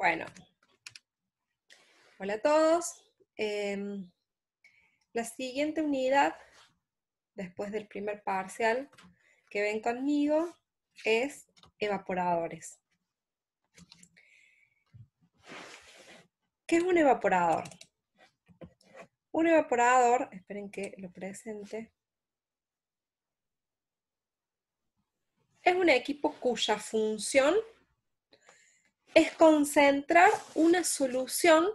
Bueno, hola a todos. Em, la siguiente unidad, después del primer parcial que ven conmigo, es evaporadores. ¿Qué es un evaporador? Un evaporador, esperen que lo presente, es un equipo cuya función es concentrar una solución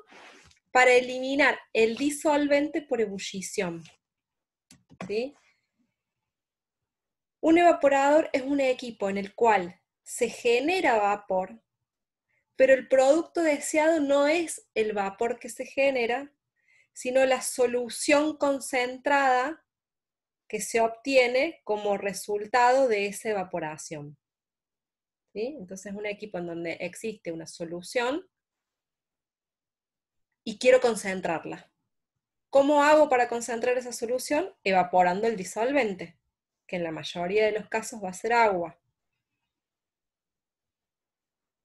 para eliminar el disolvente por ebullición. Un evaporador es un equipo en el cual se genera vapor, pero el producto deseado no es el vapor que se genera, sino la solución concentrada que se obtiene como resultado de esa evaporación. Entonces Entonces, un equipo en donde existe una solución y quiero concentrarla. ¿Cómo hago para concentrar esa solución? Evaporando el disolvente, que en la mayoría de los casos va a ser agua.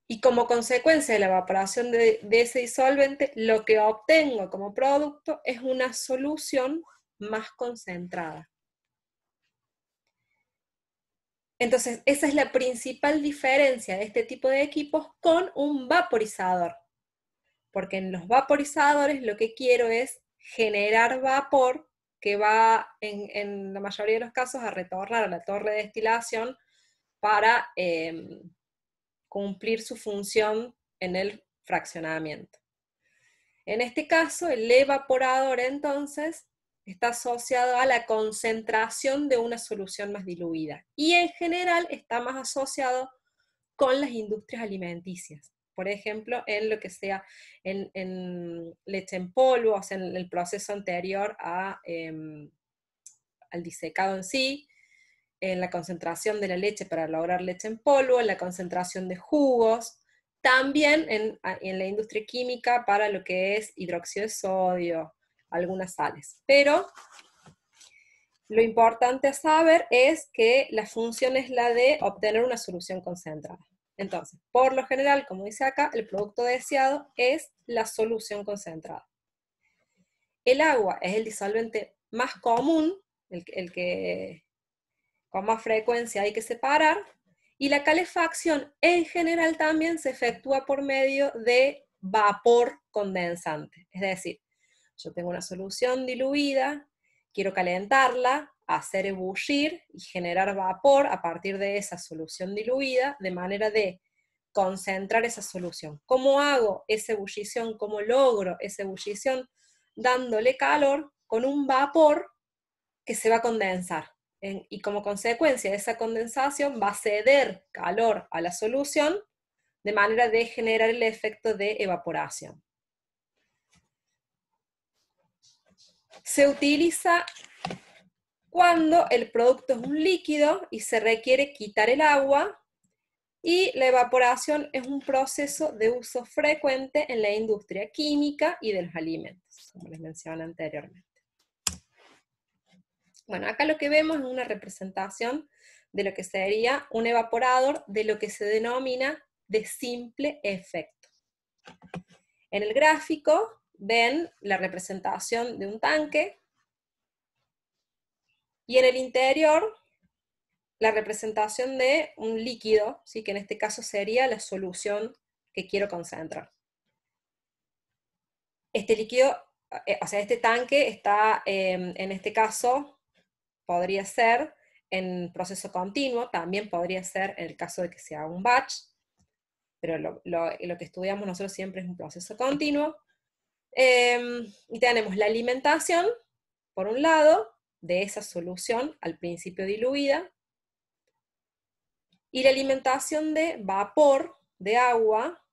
Y como consecuencia de la evaporación de, ese disolvente, lo que obtengo como producto es una solución más concentrada. Entonces, esa es la principal diferencia de este tipo de equipos con un vaporizador. Porque en los vaporizadores lo que quiero es generar vapor que va en, la mayoría de los casos a retornar a la torre de destilación para em, cumplir su función en el fraccionamiento. En este caso, el evaporador entonces está asociado a la concentración de una solución más diluida y en general está más asociado con las industrias alimenticias. Por ejemplo, en lo que sea en, leche en polvo, o sea, en el proceso anterior a, em, al disecado en sí, en la concentración de la leche para lograr leche en polvo, en la concentración de jugos, también en, en la industria química para lo que es hidróxido de sodio, algunas sales. Pero lo importante a saber es que la función es la de obtener una solución concentrada. Entonces, por lo general, como dice acá, el producto deseado es la solución concentrada. El agua es el disolvente más común, el, que con más frecuencia hay que separar, y la calefacción en general también se efectúa por medio de vapor condensante. Es decir, yo tengo una solución diluida, quiero calentarla, hacer ebullir y generar vapor a partir de esa solución diluida, de manera de concentrar esa solución. ¿Cómo hago esa ebullición? ¿Cómo logro esa ebullición? Dándole calor con un vapor que se va a condensar. y como consecuencia de esa condensación va a ceder calor a la solución de manera de generar el efecto de evaporación. Se utiliza cuando el producto es un líquido y se requiere quitar el agua y la evaporación es un proceso de uso frecuente en la industria química y de los alimentos, como les mencioné anteriormente. Bueno, acá lo que vemos es una representación de lo que sería un evaporador de lo que se denomina de simple efecto. En el gráfico ven la representación de un tanque y en el interior la representación de un líquido, ¿sí? que en este caso sería la solución que quiero concentrar. Este líquido, eh, o sea, este tanque está, em, en este caso, podría ser en proceso continuo, también podría ser en el caso de que sea un batch, pero lo que estudiamos nosotros siempre es un proceso continuo. Em, y tenemos la alimentación, por un lado, de esa solución al principio diluida, y la alimentación de vapor de agua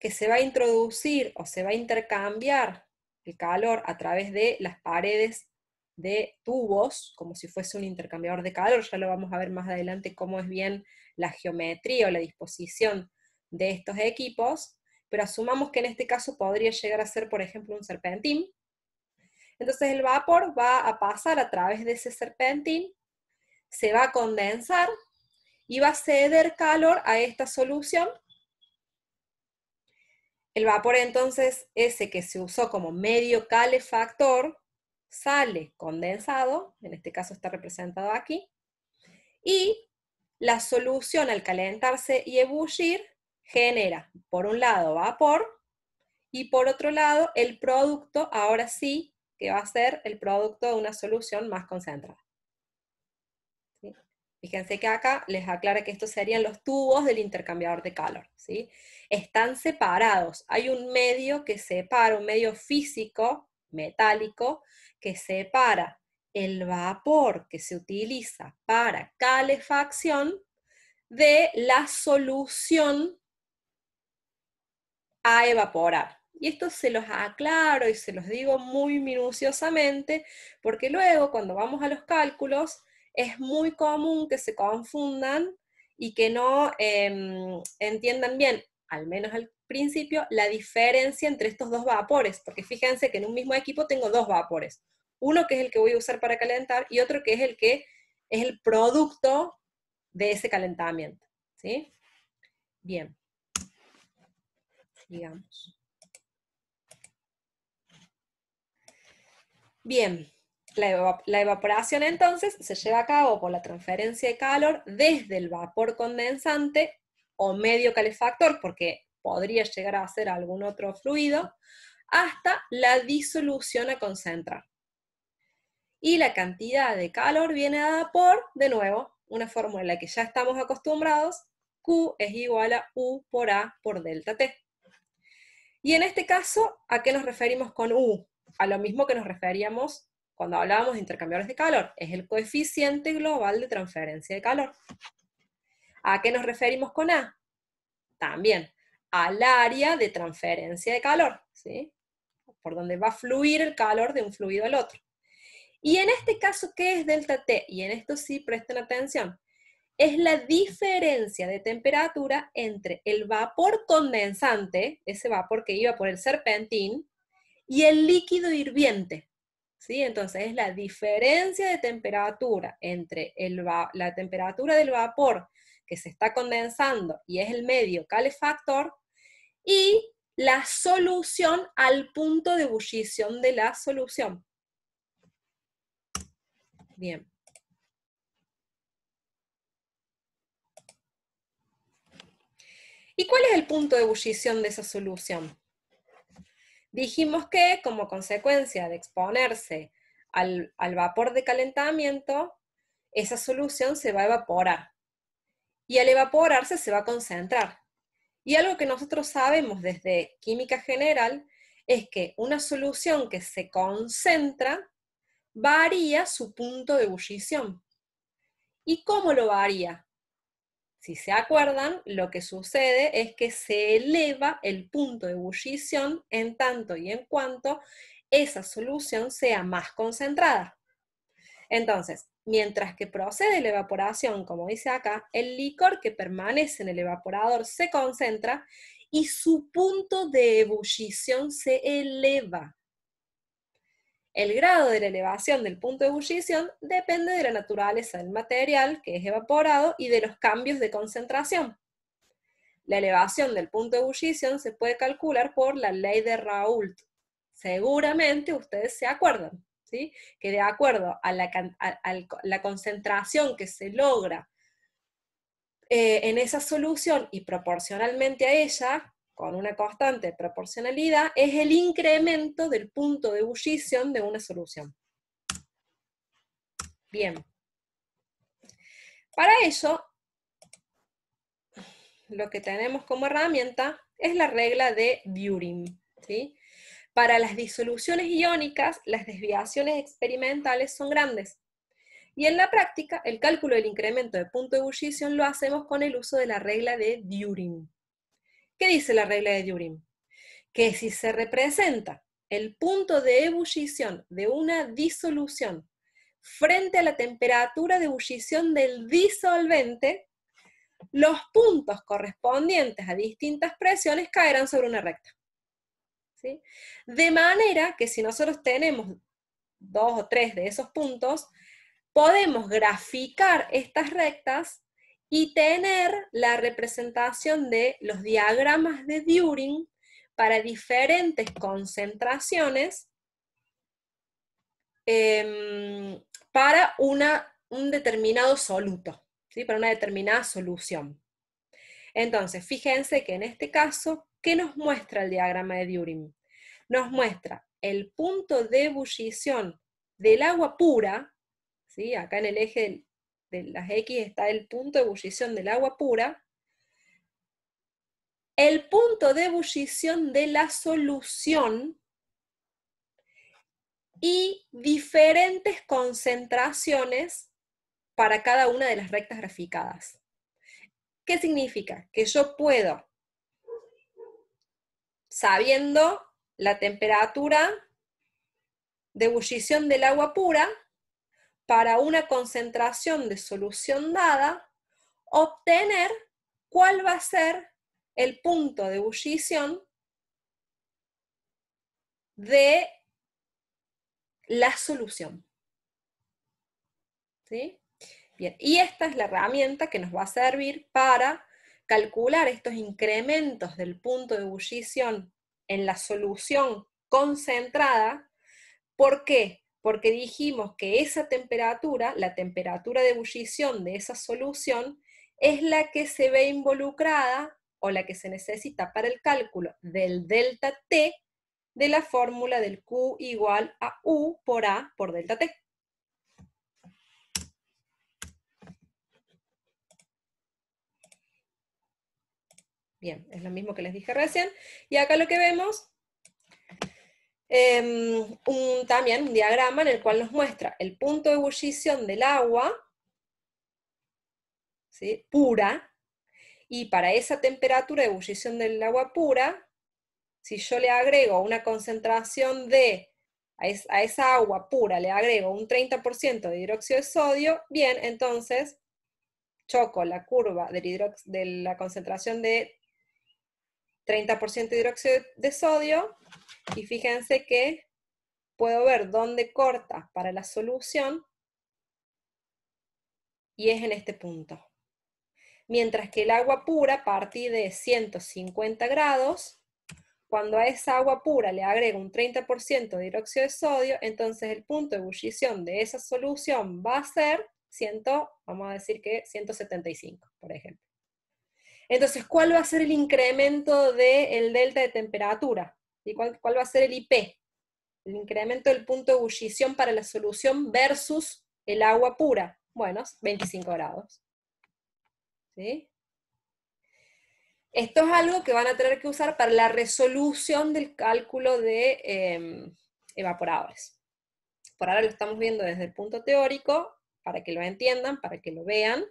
que se va a introducir o se va a intercambiar el calor a través de las paredes de tubos, como si fuese un intercambiador de calor. Ya lo vamos a ver más adelante cómo es bien la geometría o la disposición de estos equipos pero asumamos que en este caso podría llegar a ser, por ejemplo, un serpentín. Entonces el vapor va a pasar a través de ese serpentín, se va a condensar y va a ceder calor a esta solución. El vapor entonces, ese que se usó como medio calefactor, sale condensado, en este caso está representado aquí, y la solución al calentarse y ebullir genera, por un lado, vapor y por otro lado, el producto, ahora sí, que va a ser el producto de una solución más concentrada. Fíjense que acá les aclara que estos serían los tubos del intercambiador de calor. ¿sí? Están separados. Hay un medio que separa, un medio físico, metálico, que separa el vapor que se utiliza para calefacción de la solución a evaporar. Y esto se los aclaro y se los digo muy minuciosamente, porque luego cuando vamos a los cálculos es muy común que se confundan y que no em, entiendan bien, al menos al principio, la diferencia entre estos dos vapores, porque fíjense que en un mismo equipo tengo dos vapores, uno que es el que voy a usar para calentar y otro que es el que es el producto de ese calentamiento. ¿sí? Bien. Bien, la, evaporación entonces se lleva a cabo por la transferencia de calor desde el vapor condensante o medio calefactor, porque podría llegar a ser algún otro fluido, hasta la disolución a concentrar. Y la cantidad de calor viene dada por, de nuevo, una fórmula a la que ya estamos acostumbrados, Q es igual a U por A por delta T. Y en este caso, ¿a qué nos referimos con U? A lo mismo que nos referíamos cuando hablábamos de intercambiadores de calor, es el coeficiente global de transferencia de calor. ¿A qué nos referimos con A? También al área de transferencia de calor, ¿sí? por donde va a fluir el calor de un fluido al otro. Y en este caso, ¿qué es delta T? Y en esto sí presten atención es la diferencia de temperatura entre el vapor condensante, ese vapor que iba por el serpentín, y el líquido hirviente. ¿sí? Entonces es la diferencia de temperatura entre el la temperatura del vapor que se está condensando y es el medio calefactor y la solución al punto de ebullición de la solución. Bien. ¿Y cuál es el punto de ebullición de esa solución? Dijimos que como consecuencia de exponerse al, vapor de calentamiento, esa solución se va a evaporar. Y al evaporarse se va a concentrar. Y algo que nosotros sabemos desde química general es que una solución que se concentra varía su punto de ebullición. ¿Y cómo lo varía? Si se acuerdan, lo que sucede es que se eleva el punto de ebullición en tanto y en cuanto esa solución sea más concentrada. Entonces, mientras que procede la evaporación, como dice acá, el licor que permanece en el evaporador se concentra y su punto de ebullición se eleva. El grado de la elevación del punto de ebullición depende de la naturaleza del material que es evaporado y de los cambios de concentración. La elevación del punto de ebullición se puede calcular por la ley de Raoult. Seguramente ustedes se acuerdan, ¿sí? que de acuerdo a la, concentración que se logra eh, en esa solución y proporcionalmente a ella, con una constante proporcionalidad es el incremento del punto de ebullición de una solución. Bien. Para ello, lo que tenemos como herramienta es la regla de Düring. Para las disoluciones iónicas, las desviaciones experimentales son grandes. Y en la práctica, el cálculo del incremento de punto de ebullición lo hacemos con el uso de la regla de Düring. ¿Qué dice la regla de Durin? Que si se representa el punto de ebullición de una disolución frente a la temperatura de ebullición del disolvente, los puntos correspondientes a distintas presiones caerán sobre una recta. De manera que si nosotros tenemos dos o tres de esos puntos, podemos graficar estas rectas y tener la representación de los diagramas de During para diferentes concentraciones em, para una, un determinado soluto, ¿sí? para una determinada solución. Entonces, fíjense que en este caso, ¿qué nos muestra el diagrama de During? Nos muestra el punto de ebullición del agua pura, ¿sí? acá en el eje de las X está el punto de ebullición del agua pura, el punto de ebullición de la solución y diferentes concentraciones para cada una de las rectas graficadas. ¿Qué significa? Que yo puedo, sabiendo la temperatura de ebullición del agua pura, para una concentración de solución dada, obtener cuál va a ser el punto de ebullición de la solución. Bien, y esta es la herramienta que nos va a servir para calcular estos incrementos del punto de ebullición en la solución concentrada. ¿Por qué? porque dijimos que esa temperatura, la temperatura de ebullición de esa solución, es la que se ve involucrada o la que se necesita para el cálculo del delta T de la fórmula del Q igual a U por A por delta T. Bien, es lo mismo que les dije recién. Y acá lo que vemos Em, un, también un diagrama en el cual nos muestra el punto de ebullición del agua pura, y para esa temperatura de ebullición del agua pura, si yo le agrego una concentración de, a, esa agua pura le agrego un 30% de hidróxido de sodio, bien, entonces choco la curva de la concentración de 30% de hidróxido de sodio y fíjense que puedo ver dónde corta para la solución y es en este punto. Mientras que el agua pura a partir de 150 grados, cuando a esa agua pura le agrego un 30% de hidróxido de sodio, entonces el punto de ebullición de esa solución va a ser 100, vamos a decir que 175, por ejemplo. Entonces, ¿cuál va a ser el incremento del el delta de temperatura? ¿Y cuál, va a ser el IP? El incremento del punto de ebullición para la solución versus el agua pura. Bueno, 25 grados. ¿Sí? Esto es algo que van a tener que usar para la resolución del cálculo de em, evaporadores. Por ahora lo estamos viendo desde el punto teórico, para que lo entiendan, para que lo vean,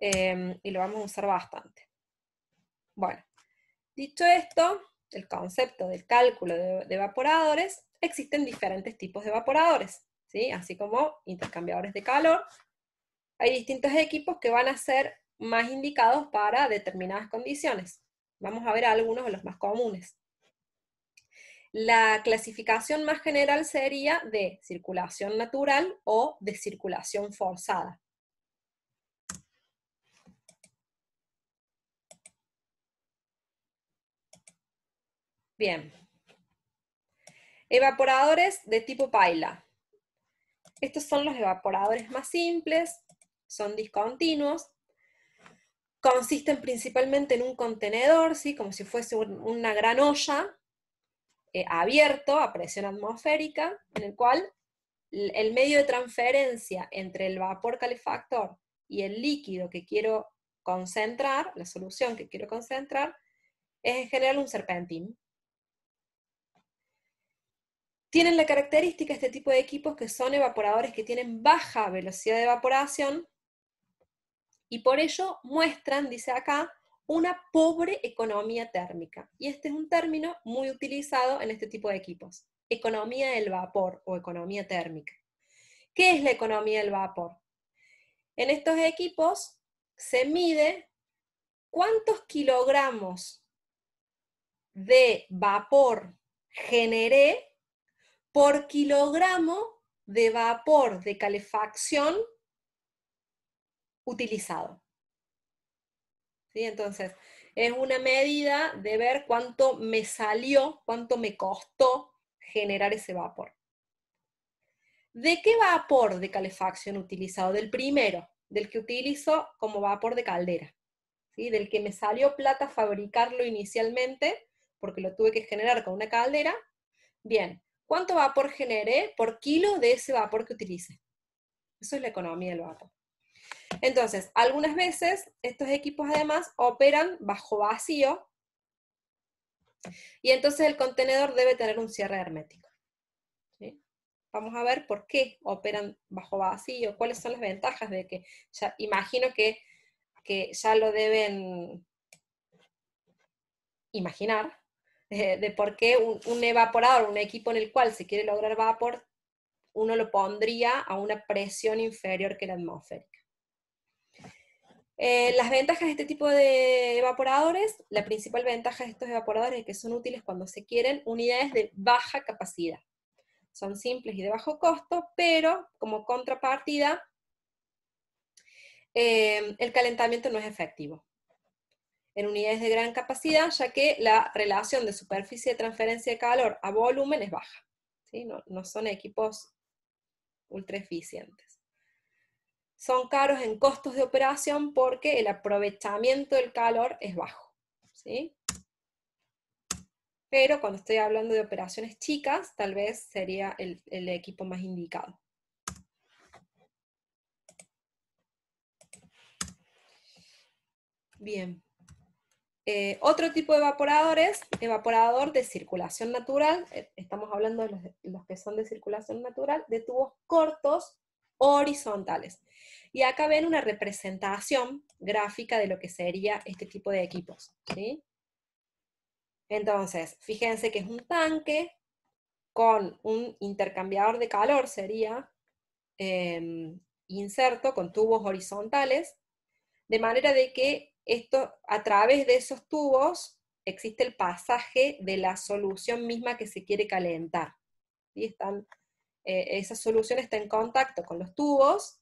em, y lo vamos a usar bastante. Bueno, dicho esto, el concepto del cálculo de, evaporadores, existen diferentes tipos de evaporadores, así como intercambiadores de calor. Hay distintos equipos que van a ser más indicados para determinadas condiciones. Vamos a ver algunos de los más comunes. La clasificación más general sería de circulación natural o de circulación forzada. Bien. Evaporadores de tipo paila. Estos son los evaporadores más simples, son discontinuos, consisten principalmente en un contenedor, ¿sí? como si fuese una gran olla eh, abierto a presión atmosférica, en el cual el medio de transferencia entre el vapor calefactor y el líquido que quiero concentrar, la solución que quiero concentrar, es en general un serpentín tienen la característica este tipo de equipos que son evaporadores que tienen baja velocidad de evaporación y por ello muestran, dice acá, una pobre economía térmica. Y este es un término muy utilizado en este tipo de equipos, economía del vapor o economía térmica. ¿Qué es la economía del vapor? En estos equipos se mide cuántos kilogramos de vapor generé por kilogramo de vapor de calefacción utilizado. Entonces, es una medida de ver cuánto me salió, cuánto me costó generar ese vapor. ¿De qué vapor de calefacción utilizado? Del primero, del que utilizo como vapor de caldera, ¿sí? del que me salió plata fabricarlo inicialmente, porque lo tuve que generar con una caldera. Bien, cuánto vapor genere por kilo de ese vapor que utilice. Eso es la economía del vapor. Entonces, algunas veces estos equipos además operan bajo vacío y entonces el contenedor debe tener un cierre hermético. Vamos a ver por qué operan bajo vacío, cuáles son las ventajas de que imagino que ya lo deben imaginar, eh, de por qué un, evaporador, un equipo en el cual se quiere lograr vapor, uno lo pondría a una presión inferior que la atmosférica. Eh, las ventajas de este tipo de evaporadores, la principal ventaja de estos evaporadores es que son útiles cuando se quieren unidades de baja capacidad. Son simples y de bajo costo, pero como contrapartida, eh, el calentamiento no es efectivo en unidades de gran capacidad, ya que la relación de superficie de transferencia de calor a volumen es baja. ¿sí? No, son equipos ultra eficientes. Son caros en costos de operación porque el aprovechamiento del calor es bajo. Pero cuando estoy hablando de operaciones chicas, tal vez sería el equipo más indicado. Bien. Eh, otro tipo de evaporador es evaporador de circulación natural, eh, estamos hablando de los, que son de circulación natural, de tubos cortos horizontales. Y acá ven una representación gráfica de lo que sería este tipo de equipos. Entonces, fíjense que es un tanque con un intercambiador de calor, sería em, inserto con tubos horizontales, de manera de que esto, a través de esos tubos existe el pasaje de la solución misma que se quiere calentar. Eh, esa solución está en contacto con los tubos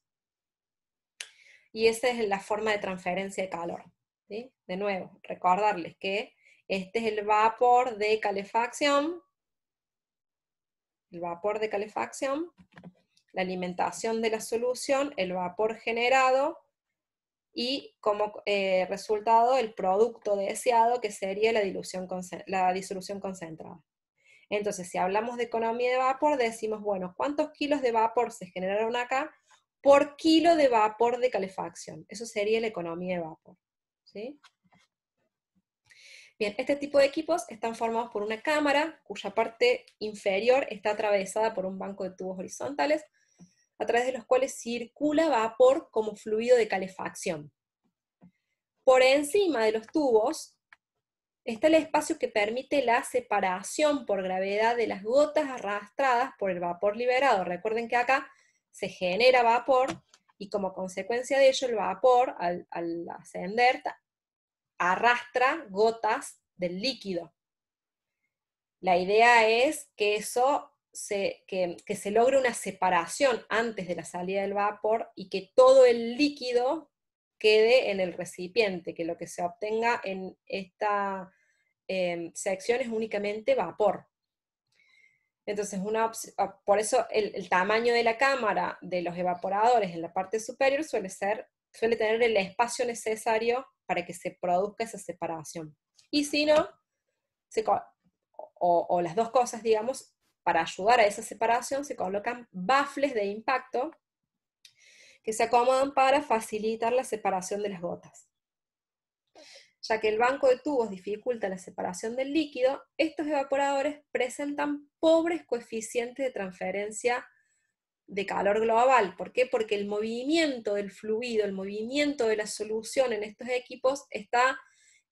y esa es la forma de transferencia de calor. De nuevo, recordarles que este es el vapor de calefacción, el vapor de calefacción, la alimentación de la solución, el vapor generado y como eh, resultado el producto deseado que sería la, dilución, la disolución concentrada. Entonces, si hablamos de economía de vapor, decimos, bueno, ¿cuántos kilos de vapor se generaron acá por kilo de vapor de calefacción? Eso sería la economía de vapor. ¿sí? Bien, este tipo de equipos están formados por una cámara cuya parte inferior está atravesada por un banco de tubos horizontales a través de los cuales circula vapor como fluido de calefacción. Por encima de los tubos está el espacio que permite la separación por gravedad de las gotas arrastradas por el vapor liberado. Recuerden que acá se genera vapor y como consecuencia de ello el vapor al, ascender arrastra gotas del líquido. La idea es que eso que, se logre una separación antes de la salida del vapor y que todo el líquido quede en el recipiente, que lo que se obtenga en esta em, sección es únicamente vapor. Entonces, ah, por eso el, tamaño de la cámara de los evaporadores en la parte superior suele, ser, suele tener el espacio necesario para que se produzca esa separación. Y si no, o, las dos cosas, digamos, para ayudar a esa separación se colocan bafles de impacto que se acomodan para facilitar la separación de las gotas. Ya que el banco de tubos dificulta la separación del líquido, estos evaporadores presentan pobres coeficientes de transferencia de calor global. ¿Por qué? Porque el movimiento del fluido, el movimiento de la solución en estos equipos está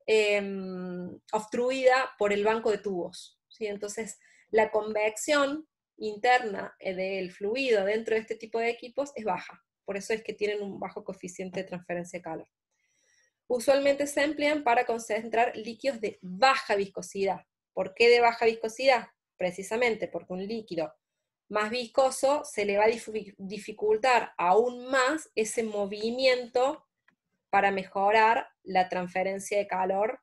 em, obstruida por el banco de tubos. Entonces, la convección interna eh, del fluido dentro de este tipo de equipos es baja. Por eso es que tienen un bajo coeficiente de transferencia de calor. Usualmente se emplean para concentrar líquidos de baja viscosidad. ¿Por qué de baja viscosidad? Precisamente porque un líquido más viscoso se le va a dificultar aún más ese movimiento para mejorar la transferencia de calor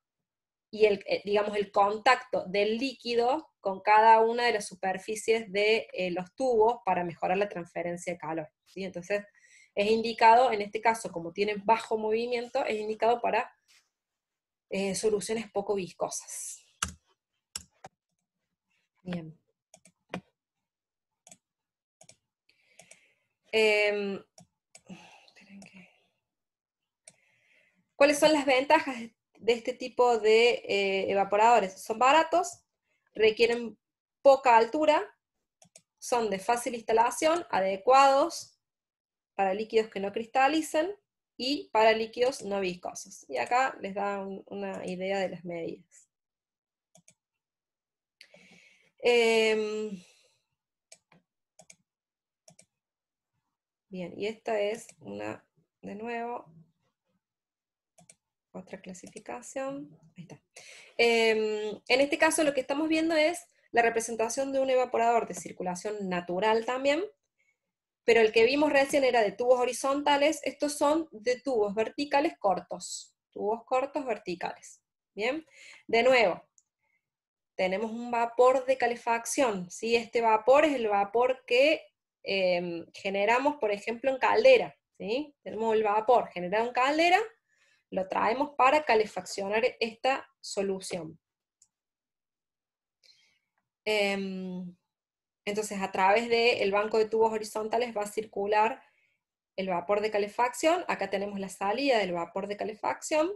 y el, eh, digamos, el contacto del líquido con cada una de las superficies de eh, los tubos para mejorar la transferencia de calor. Entonces, es indicado, en este caso, como tiene bajo movimiento, es indicado para eh, soluciones poco viscosas. Bien. Em, ¿Cuáles son las ventajas de este tipo de eh, evaporadores? Son baratos, requieren poca altura, son de fácil instalación, adecuados para líquidos que no cristalicen y para líquidos no viscosos. Y acá les da una idea de las medidas. Em, bien, y esta es una, de nuevo, otra clasificación. Ahí está. Em, en este caso lo que estamos viendo es la representación de un evaporador de circulación natural también, pero el que vimos recién era de tubos horizontales, estos son de tubos verticales cortos, tubos cortos verticales. Bien, de nuevo, tenemos un vapor de calefacción, Este vapor es el vapor que em, generamos, por ejemplo, en caldera, ¿sí? Tenemos el vapor generado en caldera, lo traemos para calefaccionar esta solución. Em, entonces, a través del banco de tubos horizontales va a circular el vapor de calefacción. Acá tenemos la salida del vapor de calefacción.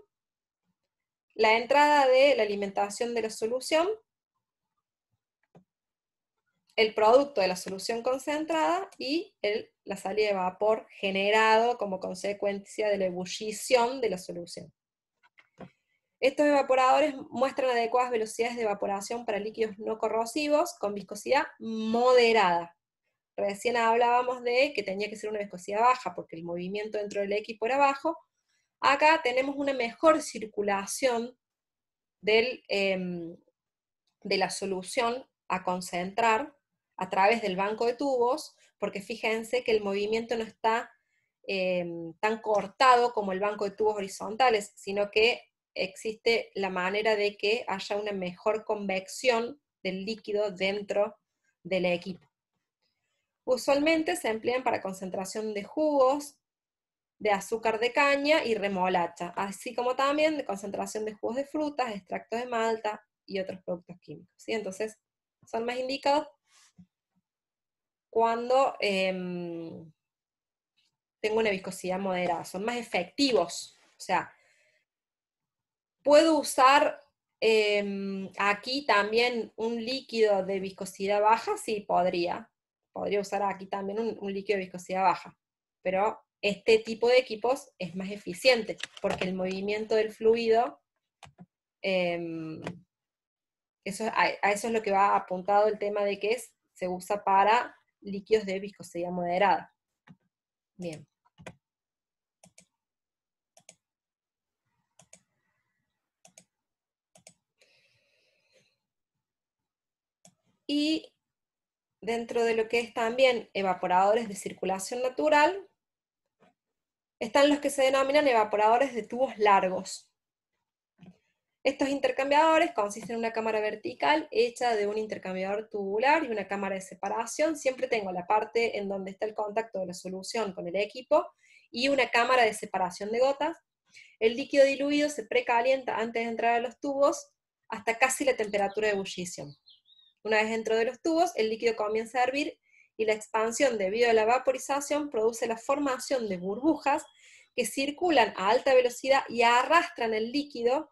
La entrada de la alimentación de la solución el producto de la solución concentrada y el, la salida de vapor generado como consecuencia de la ebullición de la solución. Estos evaporadores muestran adecuadas velocidades de evaporación para líquidos no corrosivos con viscosidad moderada. Recién hablábamos de que tenía que ser una viscosidad baja porque el movimiento dentro del equipo por abajo. Acá tenemos una mejor circulación del, em, de la solución a concentrar a través del banco de tubos, porque fíjense que el movimiento no está em, tan cortado como el banco de tubos horizontales, sino que existe la manera de que haya una mejor convección del líquido dentro del equipo. Usualmente se emplean para concentración de jugos, de azúcar de caña y remolacha, así como también de concentración de jugos de frutas, extractos de malta y otros productos químicos. ¿sí? Entonces, son más indicados cuando em, tengo una viscosidad moderada, son más efectivos. O sea, puedo usar em, aquí también un líquido de viscosidad baja, sí, podría. Podría usar aquí también un, líquido de viscosidad baja, pero este tipo de equipos es más eficiente porque el movimiento del fluido, em, eso, a, a, eso es lo que va apuntado el tema de que se usa para líquidos de viscosidad moderada. Bien. Y dentro de lo que es también evaporadores de circulación natural, están los que se denominan evaporadores de tubos largos. Estos intercambiadores consisten en una cámara vertical hecha de un intercambiador tubular y una cámara de separación. Siempre tengo la parte en donde está el contacto de la solución con el equipo y una cámara de separación de gotas. El líquido diluido se precalienta antes de entrar a los tubos hasta casi la temperatura de ebullición. Una vez dentro de los tubos, el líquido comienza a hervir y la expansión debido a la vaporización produce la formación de burbujas que circulan a alta velocidad y arrastran el líquido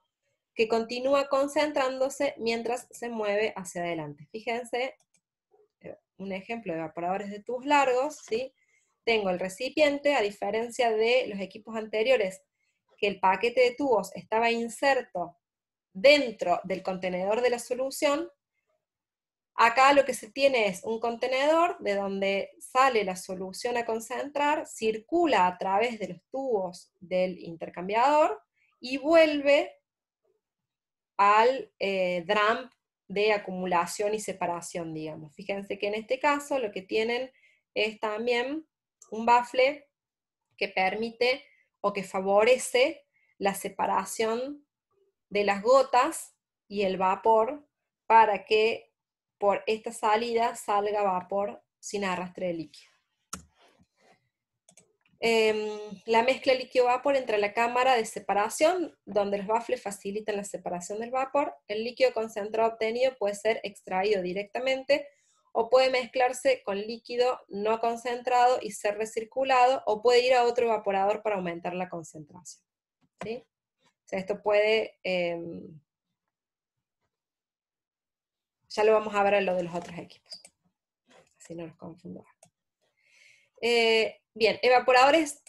que continúa concentrándose mientras se mueve hacia adelante. Fíjense, eh, un ejemplo de evaporadores de tubos largos, ¿sí? Tengo el recipiente, a diferencia de los equipos anteriores, que el paquete de tubos estaba inserto dentro del contenedor de la solución, acá lo que se tiene es un contenedor de donde sale la solución a concentrar, circula a través de los tubos del intercambiador y vuelve al eh, de acumulación y separación, digamos. Fíjense que en este caso lo que tienen es también un bafle que permite o que favorece la separación de las gotas y el vapor para que por esta salida salga vapor sin arrastre de líquido. Em, la mezcla líquido-vapor entre la cámara de separación, donde los bafles facilitan la separación del vapor. El líquido concentrado obtenido puede ser extraído directamente o puede mezclarse con líquido no concentrado y ser recirculado o puede ir a otro evaporador para aumentar la concentración. esto puede... Em, ya lo vamos a ver en lo de los otros equipos. Así no nos confundamos. Eh, bien, evaporadores,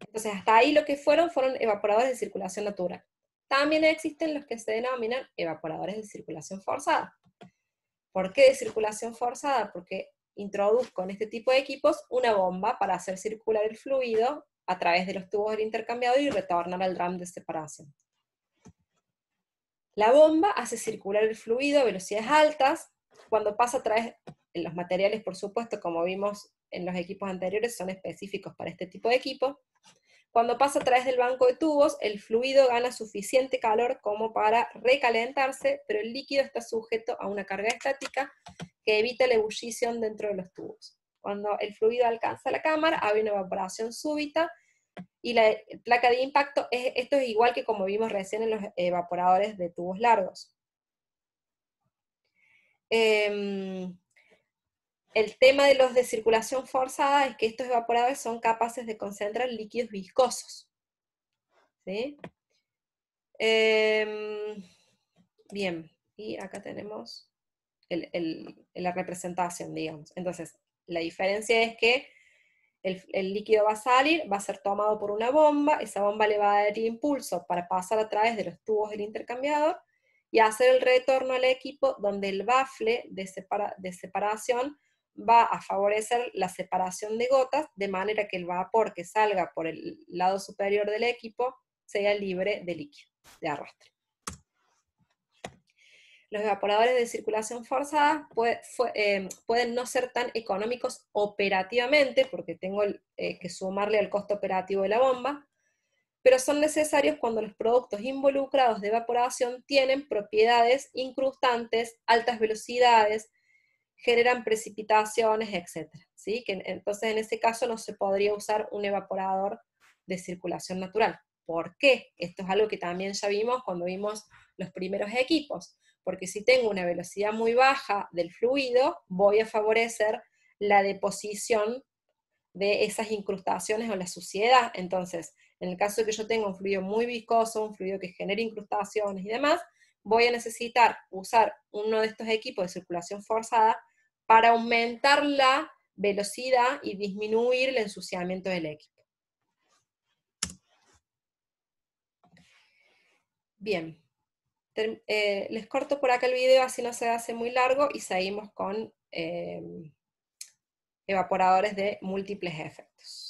entonces hasta ahí lo que fueron fueron evaporadores de circulación natural. También existen los que se denominan evaporadores de circulación forzada. ¿Por qué de circulación forzada? Porque introduzco en este tipo de equipos una bomba para hacer circular el fluido a través de los tubos del intercambiador y retornar al RAM de separación. La bomba hace circular el fluido a velocidades altas. Cuando pasa a través, de los materiales, por supuesto, como vimos en los equipos anteriores son específicos para este tipo de equipo. Cuando pasa a través del banco de tubos, el fluido gana suficiente calor como para recalentarse, pero el líquido está sujeto a una carga estática que evita la ebullición dentro de los tubos. Cuando el fluido alcanza la cámara, hay una evaporación súbita y la placa de impacto, es, esto es igual que como vimos recién en los evaporadores de tubos largos. Em, el tema de los de circulación forzada es que estos evaporadores son capaces de concentrar líquidos viscosos. Em, bien, y acá tenemos la representación, digamos. Entonces, la diferencia es que el, líquido va a salir, va a ser tomado por una bomba, esa bomba le va a dar impulso para pasar a través de los tubos del intercambiador y hacer el retorno al equipo donde el bafle de separación va a favorecer la separación de gotas de manera que el vapor que salga por el lado superior del equipo sea libre de líquido, de arrastre. Los evaporadores de circulación forzada eh, pueden no ser tan económicos operativamente, porque tengo eh, que sumarle al costo operativo de la bomba, pero son necesarios cuando los productos involucrados de evaporación tienen propiedades incrustantes, altas velocidades, generan precipitaciones, etcétera. ¿sí? Que, entonces, en ese caso no se podría usar un evaporador de circulación natural. ¿Por qué? Esto es algo que también ya vimos cuando vimos los primeros equipos, porque si tengo una velocidad muy baja del fluido, voy a favorecer la deposición de esas incrustaciones o la suciedad. Entonces, en el caso de que yo tenga un fluido muy viscoso, un fluido que genere incrustaciones y demás, voy a necesitar usar uno de estos equipos de circulación forzada para aumentar la velocidad y disminuir el ensuciamiento del equipo. Bien, eh, les corto por acá el video, así no se hace muy largo, y seguimos con eh, evaporadores de múltiples efectos.